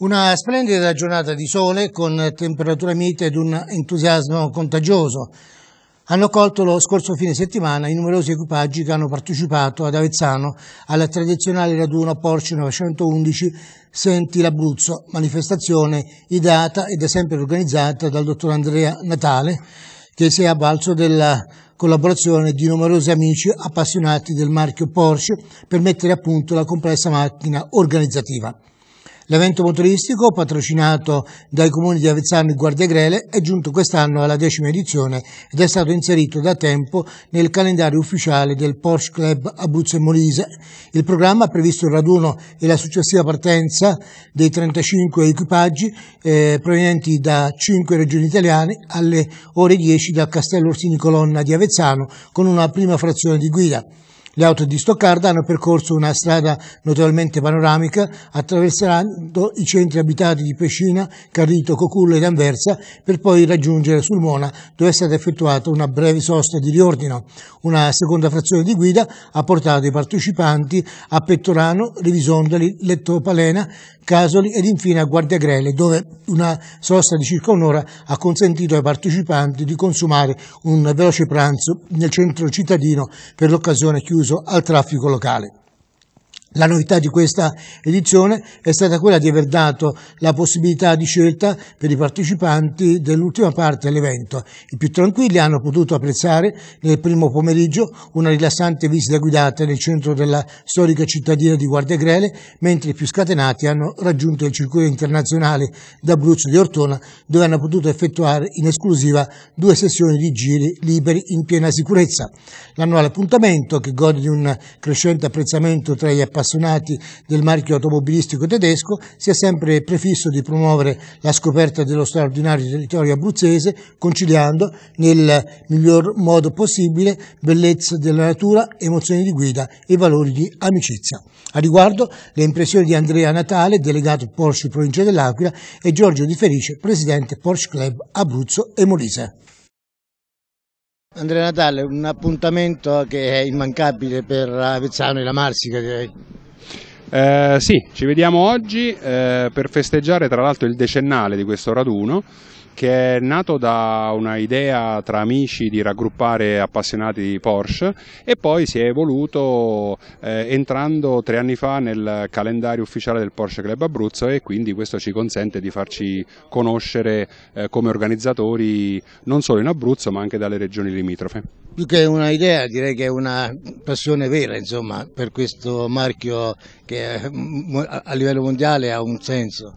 Una splendida giornata di sole con temperature mite ed un entusiasmo contagioso. Hanno colto lo scorso fine settimana i numerosi equipaggi che hanno partecipato ad Avezzano alla tradizionale raduno Porsche 911 Senti l'Abruzzo, manifestazione ideata ed è sempre organizzata dal dottor Andrea Natale che si è avvalso della collaborazione di numerosi amici appassionati del marchio Porsche per mettere a punto la complessa macchina organizzativa. L'evento motoristico, patrocinato dai comuni di Avezzano e Guardiagrele, è giunto quest'anno alla decima edizione ed è stato inserito da tempo nel calendario ufficiale del Porsche Club Abruzzo e Molise. Il programma ha previsto il raduno e la successiva partenza dei 35 equipaggi eh, provenienti da 5 regioni italiane alle ore 10 dal Castello Orsini Colonna di Avezzano con una prima frazione di guida. Le auto di Stoccarda hanno percorso una strada notevolmente panoramica attraversando i centri abitati di Pescina, Carrito, Cocullo ed Anversa per poi raggiungere Sulmona dove è stata effettuata una breve sosta di riordino. Una seconda frazione di guida ha portato i partecipanti a Pettorano, Rivisondoli, Letto Palena, Casoli ed infine a Guardia Grele, dove una sosta di circa un'ora ha consentito ai partecipanti di consumare un veloce pranzo nel centro cittadino per l'occasione chiuso al traffico locale. La novità di questa edizione è stata quella di aver dato la possibilità di scelta per i partecipanti dell'ultima parte dell'evento. I più tranquilli hanno potuto apprezzare nel primo pomeriggio una rilassante visita guidata nel centro della storica cittadina di Guardia Grele, mentre i più scatenati hanno raggiunto il circuito internazionale d'Abruzzo di Ortona, dove hanno potuto effettuare in esclusiva due sessioni di giri liberi in piena sicurezza. L'annuale appuntamento, che gode di un crescente apprezzamento tra gli appassionati, appassionati del marchio automobilistico tedesco, si è sempre prefisso di promuovere la scoperta dello straordinario territorio abruzzese, conciliando nel miglior modo possibile bellezza della natura, emozioni di guida e valori di amicizia. A riguardo, le impressioni di Andrea Natale, delegato Porsche Provincia dell'Aquila, e Giorgio Di Felice, presidente Porsche Club Abruzzo e Molise. Andrea Natale, un appuntamento che è immancabile per Avezzano e la Marsica direi. Eh, sì, ci vediamo oggi eh, per festeggiare tra l'altro il decennale di questo raduno che è nato da un'idea tra amici di raggruppare appassionati di Porsche e poi si è evoluto eh, entrando tre anni fa nel calendario ufficiale del Porsche Club Abruzzo e quindi questo ci consente di farci conoscere eh, come organizzatori non solo in Abruzzo ma anche dalle regioni limitrofe. Più che un'idea direi che è una passione vera insomma, per questo marchio che eh, a livello mondiale ha un senso.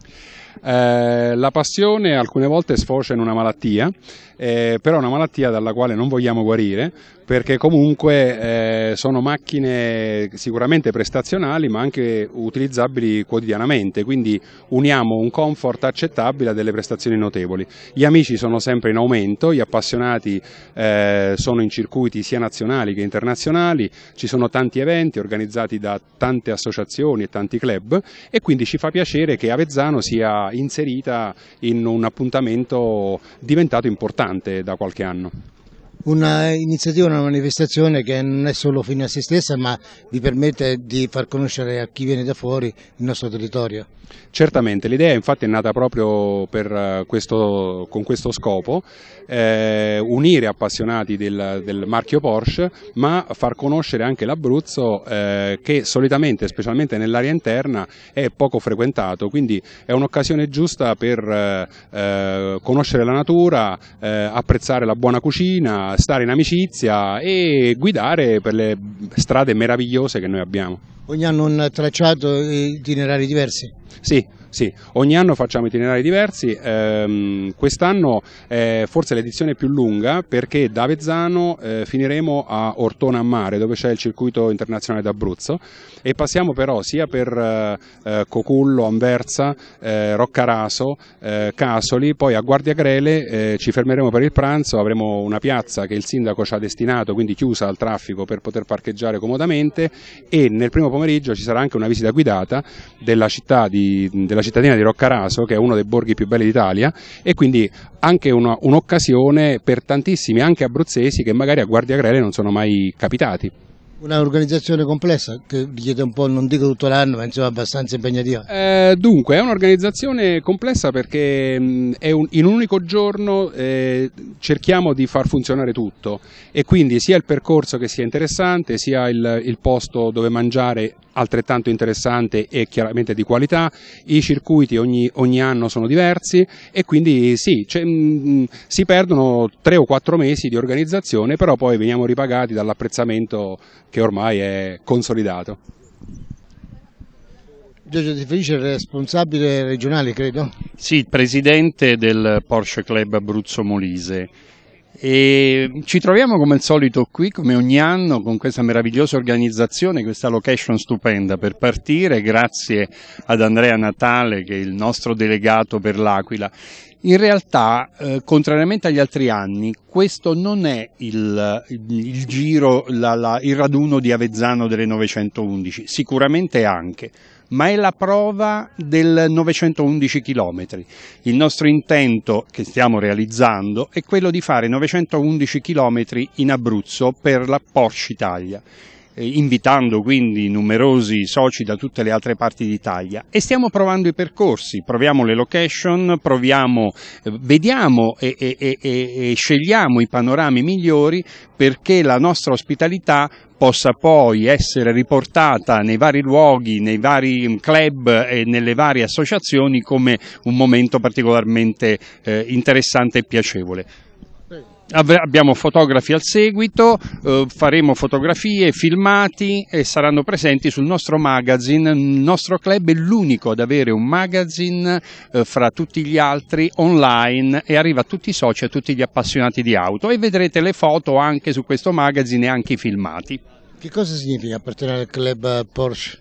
Eh, la passione alcune volte sfocia in una malattia, eh, però è una malattia dalla quale non vogliamo guarire perché comunque eh, sono macchine sicuramente prestazionali ma anche utilizzabili quotidianamente, quindi uniamo un comfort accettabile a delle prestazioni notevoli. Gli amici sono sempre in aumento, gli appassionati eh, sono in circuiti sia nazionali che internazionali, ci sono tanti eventi organizzati da tante associazioni e tanti club e quindi ci fa piacere che Avezzano sia inserita in un appuntamento diventato importante da qualche anno un'iniziativa, una manifestazione che non è solo fine a se stessa ma vi permette di far conoscere a chi viene da fuori il nostro territorio. Certamente, l'idea infatti è nata proprio eh, questo, con questo scopo, eh, unire appassionati del, del, marchio Porsche ma far conoscere anche l'Abruzzo eh, che solitamente, specialmente nell'area interna, è poco frequentato, quindi è un'occasione giusta per eh, eh conoscere la natura, eh, apprezzare la buona cucina, stare in amicizia e guidare per le strade meravigliose che noi abbiamo. Ogni anno un tracciato itinerari diversi? Sì, sì, ogni anno facciamo itinerari diversi, ehm, quest'anno è forse l'edizione più lunga perché da Vezzano eh, finiremo a Ortona a Mare dove c'è il circuito internazionale d'Abruzzo e passiamo però sia per eh, eh Cocullo, Anversa, eh, Roccaraso, eh, Casoli, poi a Guardia Grele eh, ci fermeremo per il pranzo, avremo una piazza che il sindaco ci ha destinato, quindi chiusa al traffico per poter parcheggiare comodamente e nel primo pomeriggio ci sarà anche una visita guidata della città di, della la cittadina di Roccaraso, che è uno dei borghi più belli d'Italia, e quindi anche un'occasione per tantissimi, anche abruzzesi, che magari a Guardia Grele non sono mai capitati. Un'organizzazione complessa che richiede un po', non dico tutto l'anno, ma insomma abbastanza impegnativa. Eh, dunque, è un'organizzazione complessa perché mh, un, in un unico giorno eh, cerchiamo di far funzionare tutto e quindi sia il percorso che sia interessante, sia il, il posto dove mangiare altrettanto interessante e chiaramente di qualità, i circuiti ogni, ogni anno sono diversi e quindi sì, mh, si perdono tre o quattro mesi di organizzazione, però poi veniamo ripagati dall'apprezzamento che ormai è consolidato. Giorgio Di Felice, responsabile regionale credo? Sì, presidente del Porsche Club Abruzzo Molise. E ci troviamo come al solito qui, come ogni anno, con questa meravigliosa organizzazione, questa location stupenda per partire, grazie ad Andrea Natale che è il nostro delegato per l'Aquila. In realtà, eh, contrariamente agli altri anni, questo non è il, il giro, la, la, il raduno di Avezzano delle 911, sicuramente anche, ma è la prova del 911 km. Il nostro intento che stiamo realizzando è quello di fare 911 km in Abruzzo per la Porsche Italia. Eh, invitando quindi numerosi soci da tutte le altre parti d'Italia e stiamo provando i percorsi, proviamo le location, proviamo, eh, vediamo e, e, e, e scegliamo i panorami migliori perché la nostra ospitalità possa poi essere riportata nei vari luoghi, nei vari mm, club e nelle varie associazioni come un momento particolarmente eh, interessante e piacevole abbiamo fotografi al seguito, eh, faremo fotografie, filmati e saranno presenti sul nostro magazine. Il nostro club è l'unico ad avere un magazine eh, fra tutti gli altri online e arriva a tutti i soci, e a tutti gli appassionati di auto e vedrete le foto anche su questo magazine e anche i filmati. Che cosa significa appartenere al club Porsche?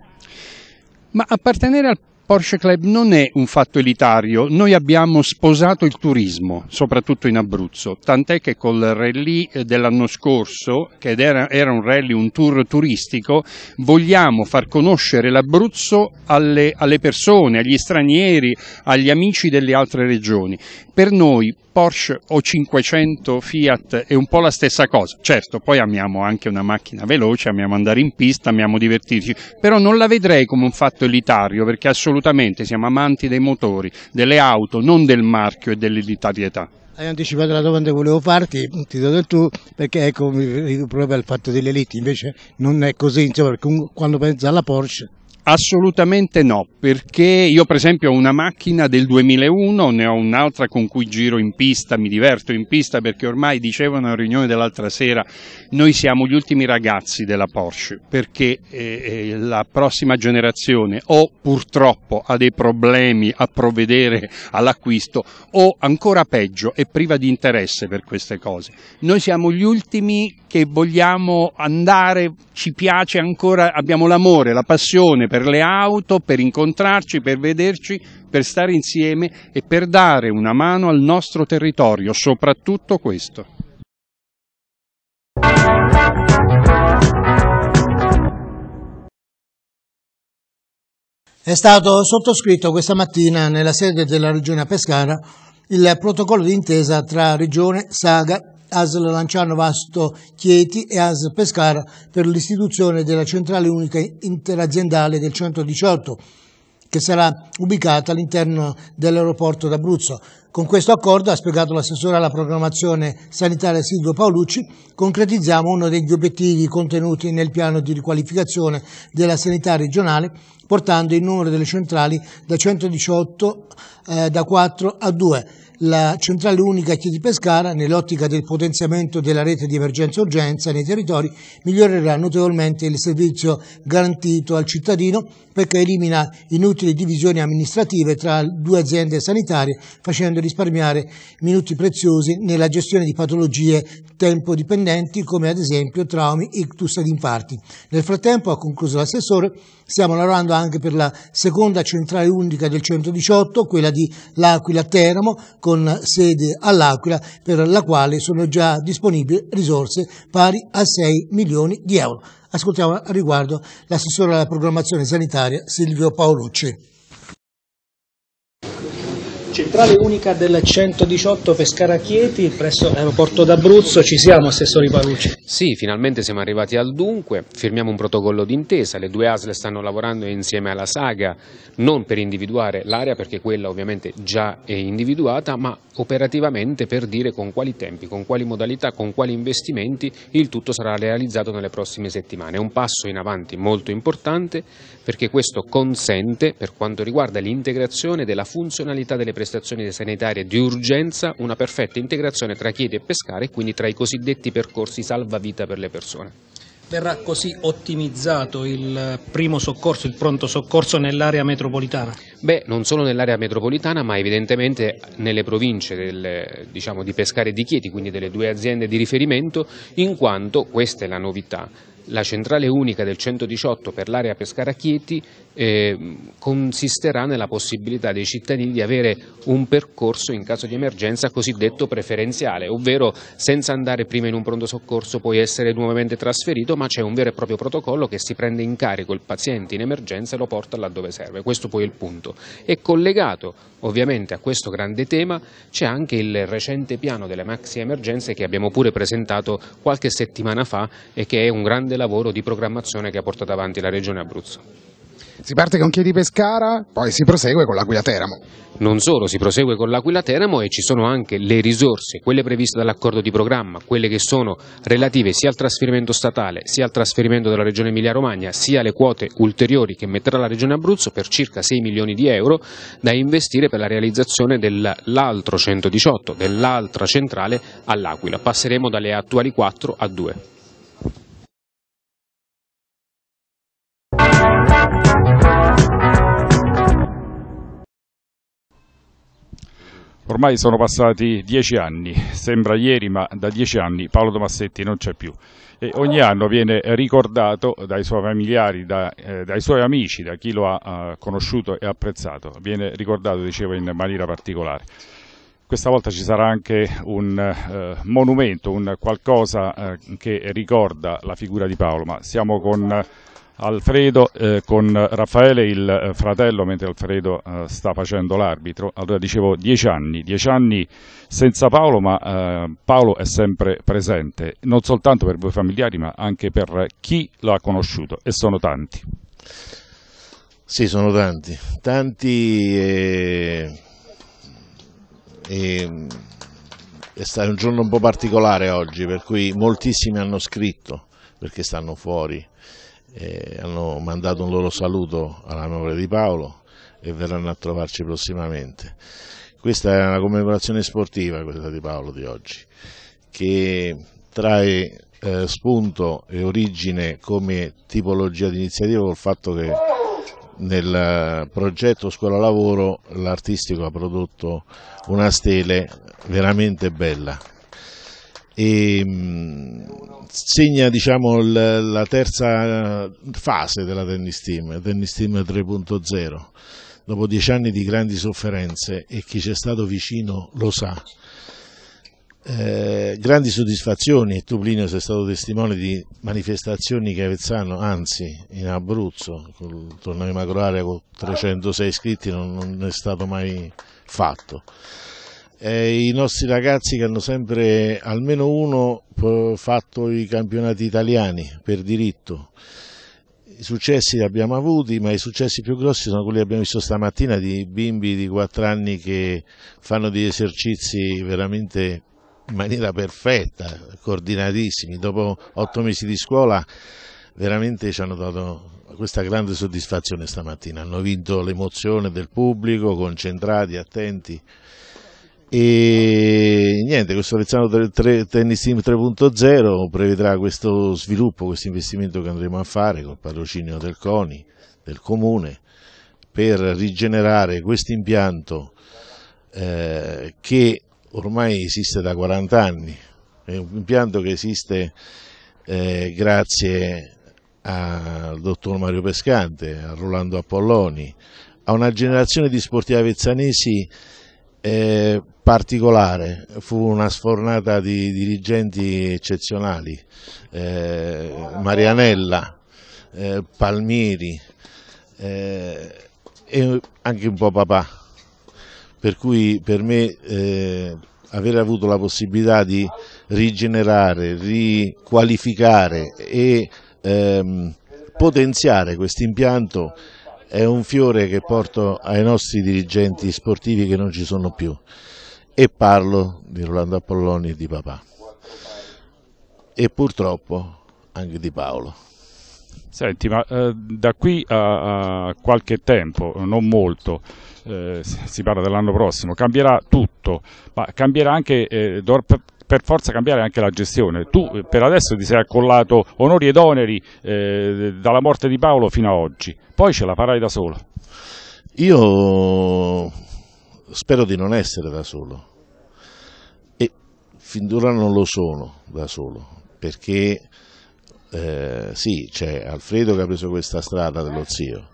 Ma appartenere al Porsche Club non è un fatto elitario, noi abbiamo sposato il turismo, soprattutto in Abruzzo, tant'è che col rally eh, dell'anno scorso, che era, era, un rally, un tour turistico, vogliamo far conoscere l'Abruzzo alle, alle persone, agli stranieri, agli amici delle altre regioni per noi Porsche o 500 Fiat è un po' la stessa cosa. Certo, poi amiamo anche una macchina veloce, amiamo andare in pista, amiamo divertirci, però non la vedrei come un fatto elitario perché assolutamente siamo amanti dei motori, delle auto, non del marchio e dell'elitarietà. Hai anticipato la domanda che volevo farti, ti do del tu, perché ecco, mi riduco proprio al fatto dell'elite, invece non è così, insomma, quando pensi alla Porsche Assolutamente no, perché io per esempio ho una macchina del 2001, ne ho un'altra con cui giro in pista, mi diverto in pista perché ormai dicevo in una riunione dell'altra sera noi siamo gli ultimi ragazzi della Porsche perché eh, eh, la prossima generazione o purtroppo ha dei problemi a provvedere all'acquisto o ancora peggio è priva di interesse per queste cose. Noi siamo gli ultimi che vogliamo andare, ci piace ancora, abbiamo l'amore, la passione per le auto, per incontrarci, per vederci, per stare insieme e per dare una mano al nostro territorio, soprattutto questo. È stato sottoscritto questa mattina nella sede della Regione Pescara il protocollo d'intesa tra Regione, Saga, ASL Lanciano Vasto Chieti e ASL Pescara per l'istituzione della centrale unica interaziendale del 118 che sarà ubicata all'interno dell'aeroporto d'Abruzzo. Con questo accordo, ha spiegato l'assessore alla programmazione sanitaria Silvio Paolucci, concretizziamo uno degli obiettivi contenuti nel piano di riqualificazione della sanità regionale, portando il numero delle centrali da 118 eh, da 4 a 2 la centrale unica Chieti Pescara, nell'ottica del potenziamento della rete di emergenza-urgenza nei territori, migliorerà notevolmente il servizio garantito al cittadino perché elimina inutili divisioni amministrative tra due aziende sanitarie, facendo risparmiare minuti preziosi nella gestione di patologie tempo dipendenti come ad esempio traumi, ictus ed infarti. Nel frattempo, ha concluso l'assessore, stiamo lavorando anche per la seconda centrale unica del 118, quella di L'Aquila Teramo, con sede all'Aquila, per la quale sono già disponibili risorse pari a 6 milioni di euro. Ascoltiamo a riguardo l'assessore alla programmazione sanitaria Silvio Paolucci. Centrale unica del 118 Pescara Chieti presso l'aeroporto d'Abruzzo, ci siamo Assessori Palucci? Sì, finalmente siamo arrivati al dunque, firmiamo un protocollo d'intesa, le due ASL stanno lavorando insieme alla Saga, non per individuare l'area perché quella ovviamente già è individuata, ma operativamente per dire con quali tempi, con quali modalità, con quali investimenti il tutto sarà realizzato nelle prossime settimane. È un passo in avanti molto importante perché questo consente per quanto riguarda l'integrazione della funzionalità delle prestazioni prestazioni sanitarie di urgenza, una perfetta integrazione tra Chieti e pescare e quindi tra i cosiddetti percorsi salvavita per le persone. Verrà così ottimizzato il primo soccorso, il pronto soccorso nell'area metropolitana? Beh, non solo nell'area metropolitana, ma evidentemente nelle province del, diciamo, di Pescare e di Chieti, quindi delle due aziende di riferimento, in quanto, questa è la novità, la centrale unica del 118 per l'area Pescara Chieti eh, consisterà nella possibilità dei cittadini di avere un percorso in caso di emergenza cosiddetto preferenziale, ovvero senza andare prima in un pronto soccorso puoi essere nuovamente trasferito, ma c'è un vero e proprio protocollo che si prende in carico il paziente in emergenza e lo porta là dove serve. Questo poi è il punto. È collegato Ovviamente a questo grande tema c'è anche il recente piano delle maxi emergenze che abbiamo pure presentato qualche settimana fa e che è un grande lavoro di programmazione che ha portato avanti la Regione Abruzzo. Si parte con Chiedi Pescara, poi si prosegue con l'Aquila Teramo. Non solo, si prosegue con l'Aquila Teramo e ci sono anche le risorse, quelle previste dall'accordo di programma, quelle che sono relative sia al trasferimento statale, sia al trasferimento della Regione Emilia-Romagna, sia alle quote ulteriori che metterà la Regione Abruzzo per circa 6 milioni di euro da investire per la realizzazione dell'altro 118, dell'altra centrale all'Aquila. Passeremo dalle attuali 4 a 2. Ormai sono passati dieci anni, sembra ieri ma da dieci anni Paolo Tomassetti non c'è più e ogni anno viene ricordato dai suoi familiari, da, eh, dai suoi amici, da chi lo ha eh, conosciuto e apprezzato, viene ricordato, dicevo, in maniera particolare. Questa volta ci sarà anche un eh, monumento, un qualcosa eh, che ricorda la figura di Paolo, ma siamo con Alfredo eh, con Raffaele, il eh, fratello, mentre Alfredo eh, sta facendo l'arbitro. Allora dicevo dieci anni, dieci anni senza Paolo, ma eh, Paolo è sempre presente, non soltanto per voi familiari, ma anche per chi lo ha conosciuto e sono tanti. Sì, sono tanti, tanti e, e, è stato un giorno un po' particolare oggi, per cui moltissimi hanno scritto perché stanno fuori eh, hanno mandato un loro saluto alla memoria di Paolo e verranno a trovarci prossimamente. Questa è una commemorazione sportiva, quella di Paolo di oggi, che trae eh, spunto e origine come tipologia di iniziativa col fatto che nel progetto Scuola Lavoro l'artistico ha prodotto una stele veramente bella e mm, segna diciamo, la terza fase della Tennis Team, Tennis Team 3.0, dopo dieci anni di grandi sofferenze e chi c'è stato vicino lo sa. Eh, grandi soddisfazioni e tu Plinio sei stato testimone di manifestazioni che Avezzano, anzi in Abruzzo, il torneo di Macro Area con 306 iscritti non, non è stato mai fatto eh, i nostri ragazzi che hanno sempre almeno uno fatto i campionati italiani per diritto. I successi li abbiamo avuti, ma i successi più grossi sono quelli che abbiamo visto stamattina di bimbi di 4 anni che fanno degli esercizi veramente in maniera perfetta, coordinatissimi. Dopo 8 mesi di scuola veramente ci hanno dato questa grande soddisfazione stamattina. Hanno vinto l'emozione del pubblico, concentrati, attenti e niente, questo Rezzano Tennis Team 3.0 prevedrà questo sviluppo, questo investimento che andremo a fare col patrocinio del CONI, del Comune, per rigenerare questo impianto eh, che ormai esiste da 40 anni, è un impianto che esiste eh, grazie al dottor Mario Pescante, a Rolando Apolloni, a una generazione di sportivi avezzanesi eh, particolare, fu una sfornata di dirigenti eccezionali, eh, Marianella, eh, Palmieri eh, e anche un po' papà, per cui per me eh, avere avuto la possibilità di rigenerare, riqualificare e ehm, potenziare questo impianto è un fiore che porto ai nostri dirigenti sportivi che non ci sono più e parlo di Rolando Apolloni e di papà e purtroppo anche di Paolo. Senti, ma eh, da qui a, a, qualche tempo, non molto, eh, si parla dell'anno prossimo, cambierà tutto, ma cambierà anche, eh, per, per, forza cambiare anche la gestione. Tu per adesso ti sei accollato onori ed oneri eh, dalla morte di Paolo fino a oggi, poi ce la farai da solo. Io spero di non essere da solo e fin d'ora non lo sono da solo perché eh, sì c'è Alfredo che ha preso questa strada dello zio,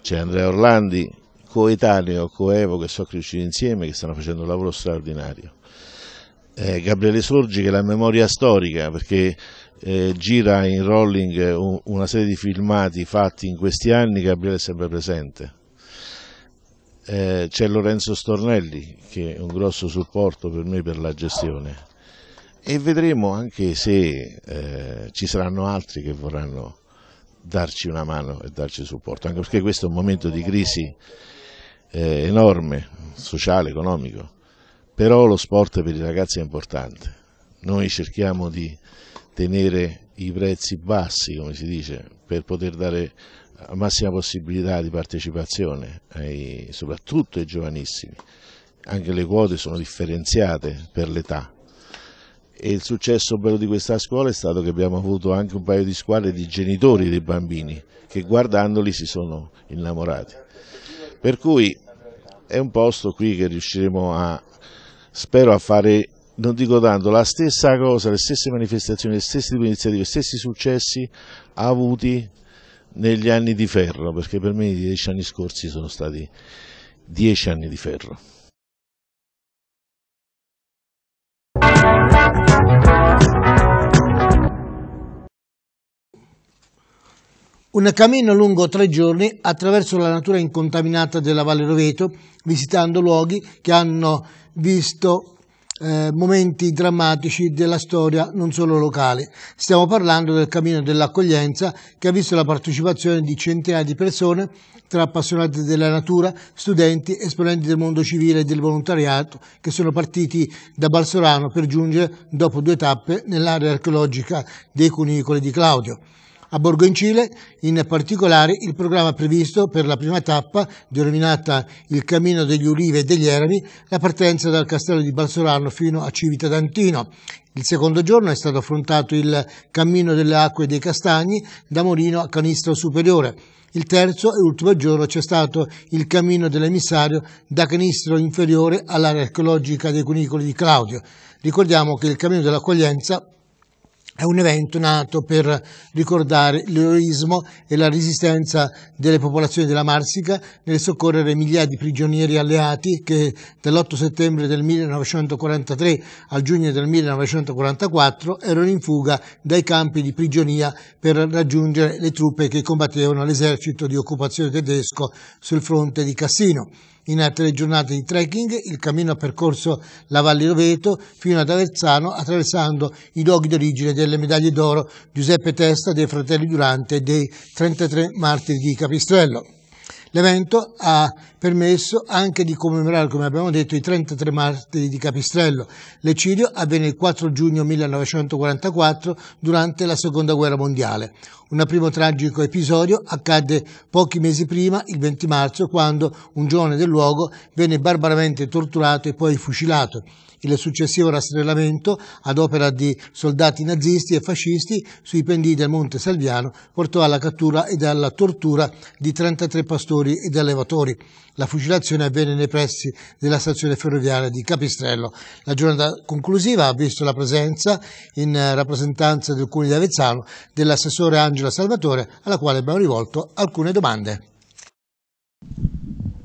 c'è Andrea Orlandi coetaneo, coevo che sono cresciuti insieme che stanno facendo un lavoro straordinario. Eh, Gabriele Sorgi che è la memoria storica perché eh, gira in rolling eh, una serie di filmati fatti in questi anni, Gabriele è sempre presente eh, c'è Lorenzo Stornelli che è un grosso supporto per noi per la gestione e vedremo anche se eh, ci saranno altri che vorranno darci una mano e darci supporto, anche perché questo è un momento di crisi eh, enorme, sociale, economico, però lo sport per i ragazzi è importante, noi cerchiamo di tenere i prezzi bassi, come si dice, per poter dare massima eh, possibilità di partecipazione, ai, soprattutto ai giovanissimi. Anche le quote sono differenziate per l'età. E il successo bello di questa scuola è stato che abbiamo avuto anche un paio di squadre di genitori dei bambini che guardandoli si sono innamorati. Per cui è un posto qui che riusciremo a, spero a fare, non dico tanto, la stessa cosa, le stesse manifestazioni, le stesse iniziative, gli stessi successi avuti negli anni di ferro, perché per me i dieci anni scorsi sono stati dieci anni di ferro. Un cammino lungo tre giorni attraverso la natura incontaminata della Valle Roveto, visitando luoghi che hanno visto eh, momenti drammatici della storia non solo locale. Stiamo parlando del cammino dell'accoglienza che ha visto la partecipazione di centinaia di persone tra appassionati della natura, studenti, esponenti del mondo civile e del volontariato che sono partiti da Balsorano per giungere dopo due tappe nell'area archeologica dei cunicoli di Claudio. A Borgo in Cile, in particolare, il programma previsto per la prima tappa, denominata Il Cammino degli Ulivi e degli Eremi, la partenza dal castello di Balsorano fino a Civita d'Antino. Il secondo giorno è stato affrontato il Cammino delle Acque e dei Castagni da Morino a Canistro Superiore. Il terzo e ultimo giorno c'è stato il cammino dell'emissario da Canistro inferiore all'area archeologica dei cunicoli di Claudio. Ricordiamo che il cammino dell'accoglienza è un evento nato per ricordare l'eroismo e la resistenza delle popolazioni della Marsica nel soccorrere migliaia di prigionieri alleati che dall'8 settembre del 1943 al giugno del 1944 erano in fuga dai campi di prigionia per raggiungere le truppe che combattevano l'esercito di occupazione tedesco sul fronte di Cassino. In altre giornate di trekking il cammino ha percorso la Valle Roveto fino ad Avezzano attraversando i luoghi d'origine delle medaglie d'oro Giuseppe Testa, dei fratelli Durante e dei 33 martiri di Capistrello. L'evento ha permesso anche di commemorare, come abbiamo detto, i 33 martiri di Capistrello. L'eccidio avvenne il 4 giugno 1944 durante la Seconda Guerra Mondiale. Un primo tragico episodio accadde pochi mesi prima, il 20 marzo, quando un giovane del luogo venne barbaramente torturato e poi fucilato il successivo rastrellamento ad opera di soldati nazisti e fascisti sui pendii del Monte Salviano portò alla cattura ed alla tortura di 33 pastori ed allevatori. La fucilazione avvenne nei pressi della stazione ferroviaria di Capistrello. La giornata conclusiva ha visto la presenza, in rappresentanza del Comune di Avezzano, dell'assessore Angela Salvatore, alla quale abbiamo rivolto alcune domande.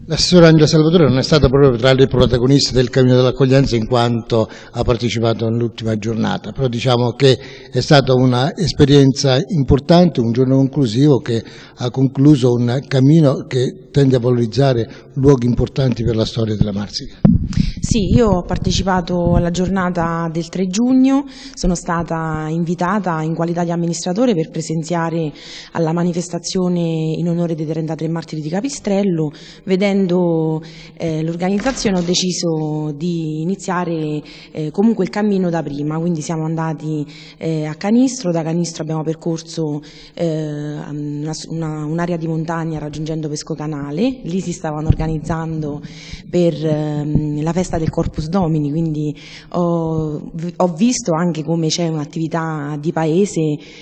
L'assessore Angela Salvatore non è stata proprio tra le protagoniste del Cammino dell'Accoglienza in quanto ha partecipato all'ultima giornata, però diciamo che è stata un'esperienza importante, un giorno conclusivo che ha concluso un cammino che tende a valorizzare luoghi importanti per la storia della Marsica. Sì, io ho partecipato alla giornata del 3 giugno, sono stata invitata in qualità di amministratore per presenziare alla manifestazione in onore dei 33 martiri di Capistrello, vedendo seguendo eh, l'organizzazione ho deciso di iniziare eh, comunque il cammino da prima, quindi siamo andati eh, a Canistro, da Canistro abbiamo percorso eh, un'area di montagna raggiungendo Pesco Canale, lì si stavano organizzando per ehm, la festa del Corpus Domini, quindi ho, ho visto anche come c'è un'attività di paese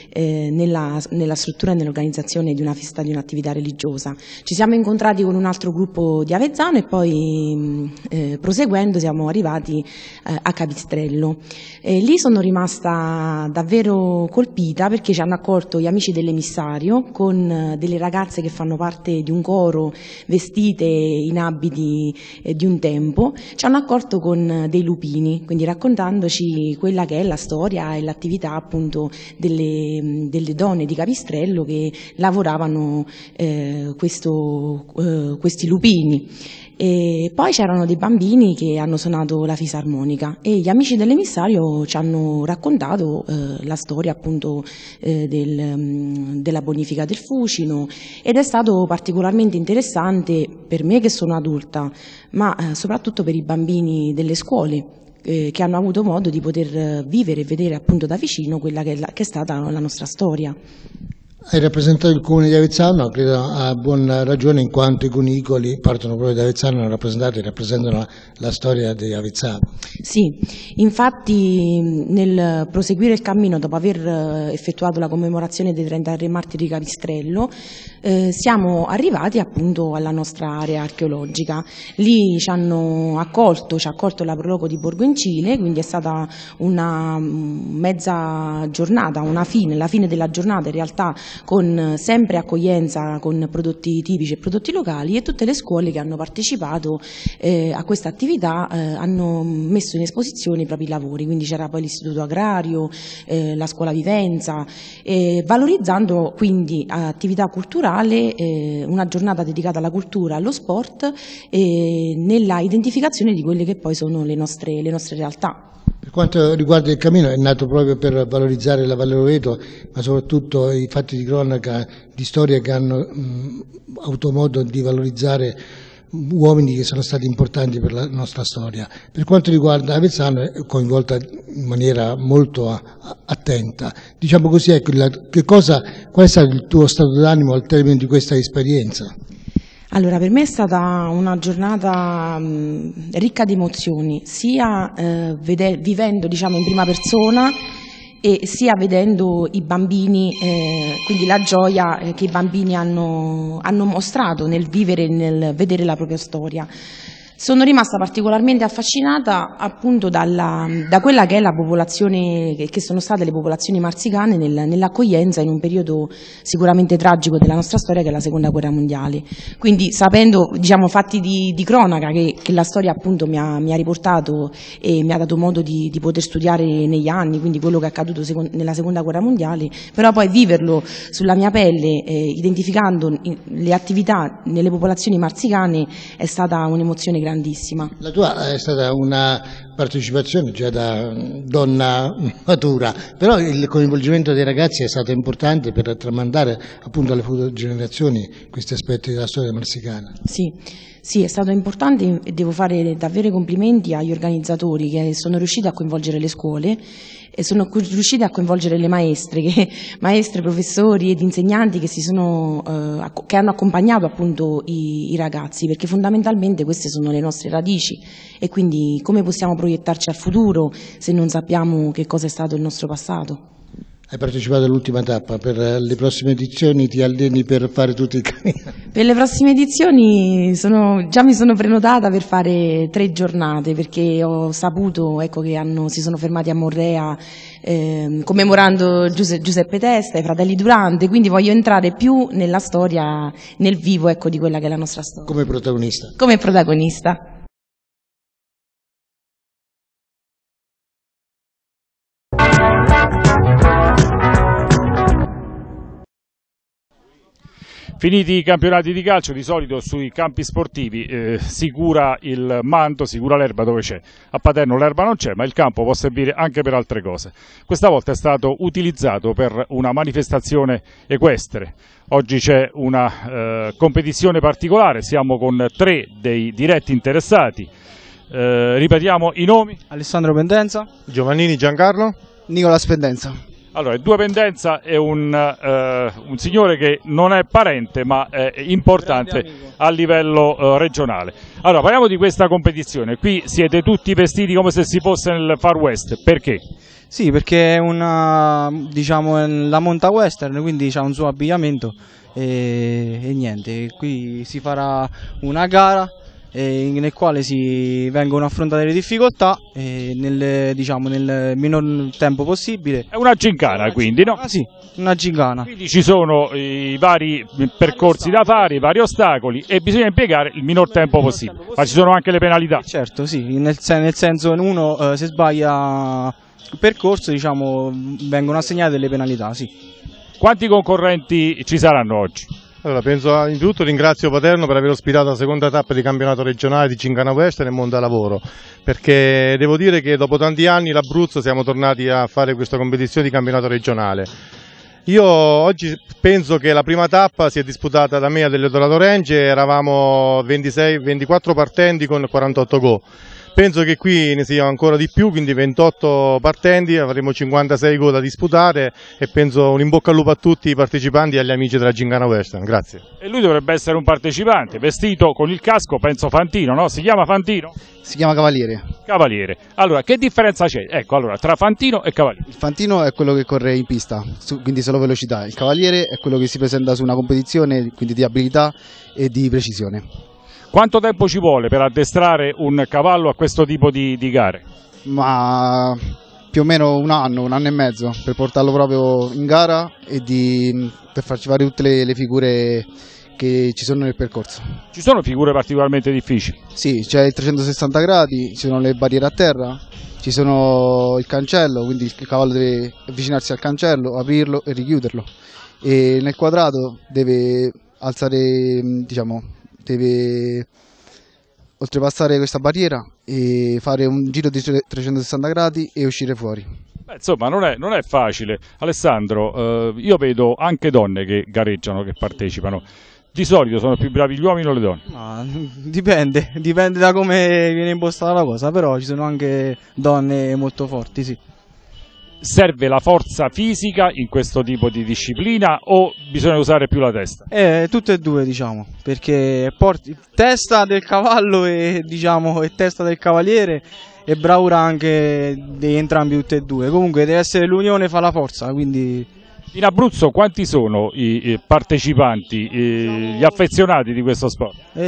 eh, nella, nella struttura e nell'organizzazione di una festa di un'attività religiosa. Ci siamo incontrati con un altro gruppo di Avezzano e poi eh, proseguendo siamo arrivati eh, a Capistrello. E lì sono rimasta davvero colpita perché ci hanno accolto gli amici dell'emissario con eh, delle ragazze che fanno parte di un coro vestite in abiti eh, di un tempo, ci hanno accolto con eh, dei lupini, quindi raccontandoci quella che è la storia e l'attività appunto delle, delle donne di Capistrello che lavoravano eh, questo, eh, questi lupini vicini. E poi c'erano dei bambini che hanno suonato la fisarmonica e gli amici dell'emissario ci hanno raccontato eh, la storia appunto eh, del, mm, della bonifica del fucino ed è stato particolarmente interessante per me che sono adulta ma eh, soprattutto per i bambini delle scuole eh, che hanno avuto modo di poter eh, vivere e vedere appunto da vicino quella che è, la, che è stata la nostra storia. Hai rappresentato il comune di Avezzano, credo a buona ragione in quanto i cunicoli partono proprio da Avezzano, hanno rappresentato e rappresentano la, la, storia di Avezzano. Sì, infatti nel proseguire il cammino dopo aver eh, effettuato la commemorazione dei 33 martiri di Capistrello eh, siamo arrivati appunto alla nostra area archeologica. Lì ci hanno accolto, ci ha accolto la prologo di Borgo Encile, quindi è stata una mm, mezza giornata, una fine, la fine della giornata in realtà con eh, sempre accoglienza con prodotti tipici e prodotti locali e tutte le scuole che hanno partecipato eh, a questa attività eh, hanno messo in esposizione i propri lavori, quindi c'era poi l'istituto agrario, eh, la scuola vivenza, valorizzando quindi attività culturale, eh, una giornata dedicata alla cultura, allo sport, nella identificazione di quelle che poi sono le nostre, le nostre realtà. Per quanto riguarda il cammino è nato proprio per valorizzare la Valle Roveto, ma soprattutto i fatti di cronaca, di storia che hanno mh, avuto modo di valorizzare uomini che sono stati importanti per la nostra storia. Per quanto riguarda Avezzano è coinvolta in maniera molto attenta. Diciamo così, ecco, la, cosa, qual è stato il tuo stato d'animo al termine di questa esperienza? Allora, per me è stata una giornata mh, mm, ricca di emozioni, sia eh, vivendo diciamo, in prima persona e sia vedendo i bambini, eh, quindi la gioia eh, che i bambini hanno, hanno mostrato nel vivere e nel vedere la propria storia. Sono rimasta particolarmente affascinata appunto dalla, da quella che è la popolazione, che sono state le popolazioni marzicane nel, nell'accoglienza in un periodo sicuramente tragico della nostra storia che è la seconda guerra mondiale. Quindi sapendo diciamo, fatti di, di cronaca che, che, la storia appunto mi ha, mi ha, riportato e mi ha dato modo di, di, poter studiare negli anni, quindi quello che è accaduto seco nella seconda guerra mondiale, però poi viverlo sulla mia pelle, eh, identificando le attività nelle popolazioni marzicane è stata un'emozione che grandissima. La tua è stata una partecipazione già da mm, donna matura, però il coinvolgimento dei ragazzi è stato importante per tramandare appunto alle future generazioni questi aspetti della storia marsicana. Sì, sì, è stato importante e devo fare davvero i complimenti agli organizzatori che sono riusciti a coinvolgere le scuole e sono riuscita a coinvolgere le maestre, che, maestre, professori ed insegnanti che, sono, eh, che hanno accompagnato appunto i, i, ragazzi, perché fondamentalmente queste sono le nostre radici e quindi come possiamo proiettarci al futuro se non sappiamo che cosa è stato il nostro passato? Hai partecipato all'ultima tappa, per eh, le prossime edizioni ti alleni per fare tutti i cani? Per le prossime edizioni sono, già mi sono prenotata per fare tre giornate perché ho saputo ecco, che hanno, si sono fermati a Morrea eh, commemorando Giuse, Giuseppe Testa, e i fratelli Durante, quindi voglio entrare più nella storia, nel vivo ecco, di quella che è la nostra storia. Come protagonista? Come protagonista. Finiti i campionati di calcio, di solito sui campi sportivi eh, si cura il manto, si cura l'erba dove c'è. A Paterno l'erba non c'è, ma il campo può servire anche per altre cose. Questa volta è stato utilizzato per una manifestazione equestre. Oggi c'è una eh, competizione particolare, siamo con tre dei diretti interessati. Eh, ripetiamo i nomi. Alessandro Pendenza. Giovannini Giancarlo. Nicola Spendenza. Allora, Due Pendenza è un, eh, un, signore che non è parente ma è importante a livello eh, regionale. Allora, parliamo di questa competizione. Qui siete tutti vestiti come se si fosse nel Far West, perché? Sì, perché è una, diciamo, la monta western, quindi ha un suo abbigliamento e, e niente, qui si farà una gara eh, nel quale si vengono affrontate le difficoltà eh, nel, diciamo, nel, minor tempo possibile. È una gincana una quindi, gincana, no? Ah, sì, una gincana. Quindi ci sono i vari percorsi da fare, i vari ostacoli e bisogna impiegare il minor tempo possibile. Ma ci sono anche le penalità. Certo, sì, nel, nel senso uno eh, se sbaglia il percorso diciamo, vengono assegnate delle penalità, sì. Quanti concorrenti ci saranno oggi? Allora, penso innanzitutto ringrazio Paterno per aver ospitato la seconda tappa di campionato regionale di Cincana Oeste nel Monda Lavoro, perché devo dire che dopo tanti anni l'Abruzzo siamo tornati a fare questa competizione di campionato regionale. Io oggi penso che la prima tappa sia disputata da me all'Edorato Range, eravamo 26, 24 partenti con 48 gol. Penso che qui ne sia ancora di più, quindi 28 partenti, avremo 56 gol da disputare e penso un in bocca al lupo a tutti i partecipanti e agli amici della Gingana Western. Grazie. E lui dovrebbe essere un partecipante, vestito con il casco, penso Fantino, no? Si chiama Fantino? Si chiama Cavaliere. Cavaliere. Allora, che differenza c'è? Ecco, allora, tra Fantino e Cavaliere. Il Fantino è quello che corre in pista, quindi solo velocità. Il Cavaliere è quello che si presenta su una competizione, quindi di abilità e di precisione. Quanto tempo ci vuole per addestrare un cavallo a questo tipo di, di gare? Ma più o meno un anno, un anno e mezzo per portarlo proprio in gara e di, per farci fare tutte le, le figure che ci sono nel percorso. Ci sono figure particolarmente difficili? Sì, c'è il 360 gradi, ci sono le barriere a terra, ci sono il cancello, quindi il cavallo deve avvicinarsi al cancello, aprirlo e richiuderlo. E nel quadrato deve alzare, diciamo, deve oltrepassare questa barriera e fare un giro di 360 gradi e uscire fuori. Beh, insomma, non è, non è, facile. Alessandro, eh, io vedo anche donne che gareggiano, che partecipano. Di solito sono più bravi gli uomini o le donne? Ma, dipende, dipende da come viene impostata la cosa, però ci sono anche donne molto forti, sì serve la forza fisica in questo tipo di disciplina o bisogna usare più la testa? Eh, tutte e due diciamo, perché porti testa del cavallo e, diciamo, e testa del cavaliere e bravura anche di entrambi tutte e due, comunque deve essere l'unione fa la forza, quindi in Abruzzo quanti sono i partecipanti, gli affezionati di questo sport? E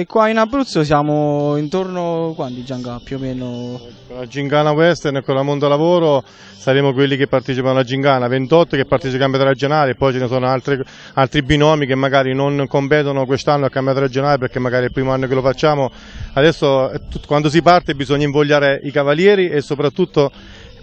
eh, qua in Abruzzo siamo intorno quanti Gianca più o meno? Con la Gingana Western e con la Mondo Lavoro saremo quelli che partecipano alla Gingana, 28 che partecipano al campionato regionale, poi ce ne sono altri, altri binomi che magari non competono quest'anno al campionato regionale perché magari è il primo anno che lo facciamo. Adesso eh, quando si parte bisogna invogliare i cavalieri e soprattutto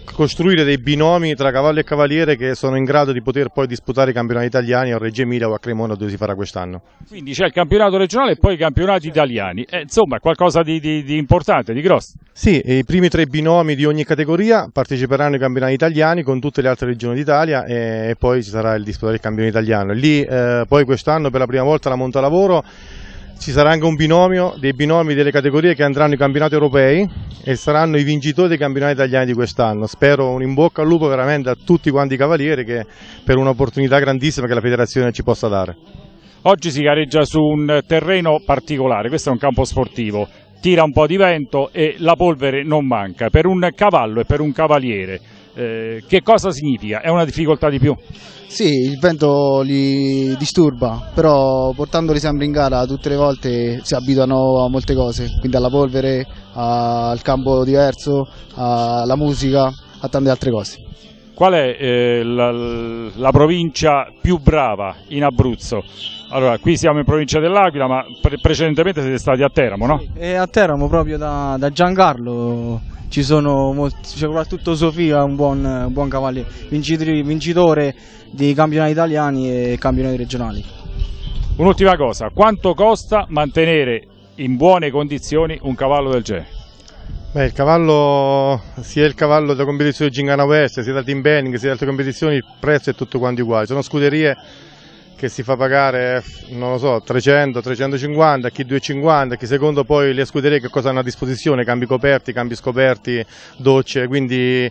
costruire dei binomi tra cavallo e cavaliere che sono in grado di poter poi disputare i campionati italiani a Reggio Emilia o a Cremona dove si farà quest'anno. Quindi c'è il campionato regionale e poi i campionati italiani, eh, insomma qualcosa di, di, di, importante, di grosso. Sì, i primi tre binomi di ogni categoria parteciperanno ai campionati italiani con tutte le altre regioni d'Italia e, poi ci sarà il disputare il campionato italiano. Lì eh, poi quest'anno per la prima volta la Montalavoro ci sarà anche un binomio dei binomi delle categorie che andranno ai campionati europei e saranno i vincitori dei campionati italiani di quest'anno. Spero un in bocca al lupo veramente a tutti quanti i cavalieri che, per un'opportunità grandissima che la federazione ci possa dare. Oggi si gareggia su un terreno particolare, questo è un campo sportivo, tira un po' di vento e la polvere non manca per un cavallo e per un cavaliere. Eh, che cosa significa? È una difficoltà di più? Sì, il vento li disturba, però portandoli sempre in gara tutte le volte si abituano a molte cose, quindi alla polvere, al campo diverso, alla musica, a tante altre cose. Qual è eh, la, la provincia più brava in Abruzzo? Allora, qui siamo in provincia dell'Aquila, ma pre precedentemente siete stati a Teramo, no? Sì, eh, a Teramo, proprio da, da Giancarlo, ci sono soprattutto Sofia è un buon, buon cavaliere, vincitore, vincitore di campionati italiani e campionati regionali. Un'ultima cosa, quanto costa mantenere in buone condizioni un cavallo del genere? Beh, il cavallo, sia il cavallo della competizione di Gingana West, sia da Team Benning, sia da altre competizioni, il prezzo è tutto quanto uguale. Sono scuderie che si fa pagare, non lo so, 300, 350, chi 250, chi secondo poi le scuderie che cosa hanno a disposizione, cambi coperti, cambi scoperti, docce, quindi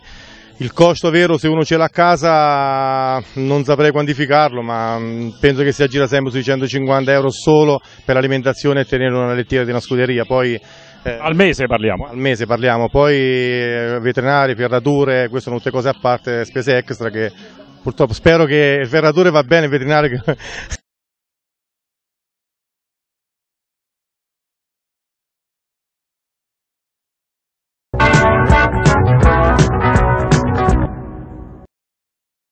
il costo vero se uno ce l'ha a casa non saprei quantificarlo ma mm, penso che si aggira sempre sui 150 euro solo per l'alimentazione e tenere una lettiera di una scuderia Poi, eh, al mese parliamo? Al mese parliamo, poi eh, veterinari, ferrature, queste sono tutte cose a parte, spese extra che purtroppo spero che il ferratore va bene, il veterinario che...